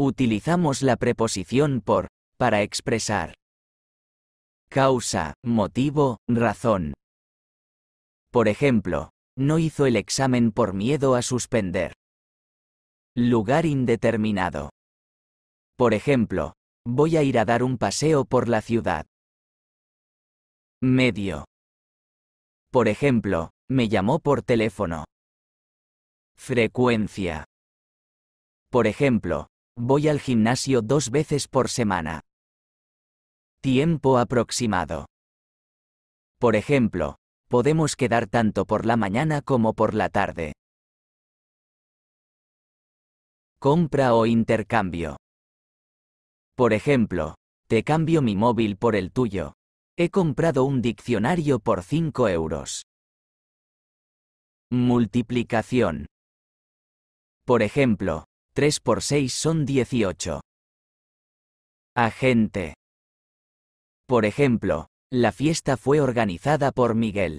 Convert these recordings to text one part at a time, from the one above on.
Utilizamos la preposición por, para expresar causa, motivo, razón. Por ejemplo, no hizo el examen por miedo a suspender. Lugar indeterminado. Por ejemplo, voy a ir a dar un paseo por la ciudad. Medio. Por ejemplo, me llamó por teléfono. Frecuencia. Por ejemplo, Voy al gimnasio dos veces por semana. Tiempo aproximado. Por ejemplo, podemos quedar tanto por la mañana como por la tarde. Compra o intercambio. Por ejemplo, te cambio mi móvil por el tuyo. He comprado un diccionario por 5 euros. Multiplicación. Por ejemplo, 3 por 6 son 18. Agente. Por ejemplo, la fiesta fue organizada por Miguel.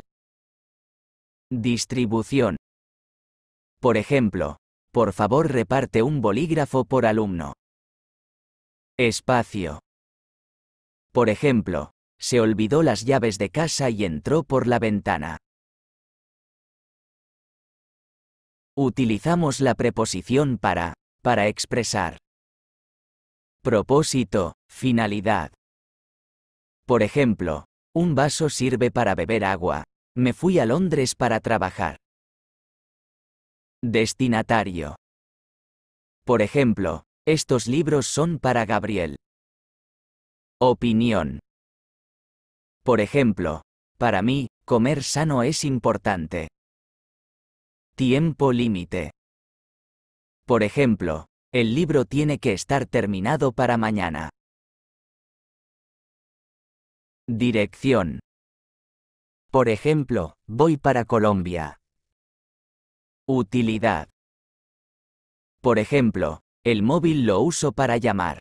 Distribución. Por ejemplo, por favor reparte un bolígrafo por alumno. Espacio. Por ejemplo, se olvidó las llaves de casa y entró por la ventana. Utilizamos la preposición para para expresar propósito, finalidad. Por ejemplo, un vaso sirve para beber agua. Me fui a Londres para trabajar. Destinatario. Por ejemplo, estos libros son para Gabriel. Opinión. Por ejemplo, para mí, comer sano es importante. Tiempo límite. Por ejemplo, el libro tiene que estar terminado para mañana. Dirección. Por ejemplo, voy para Colombia. Utilidad. Por ejemplo, el móvil lo uso para llamar.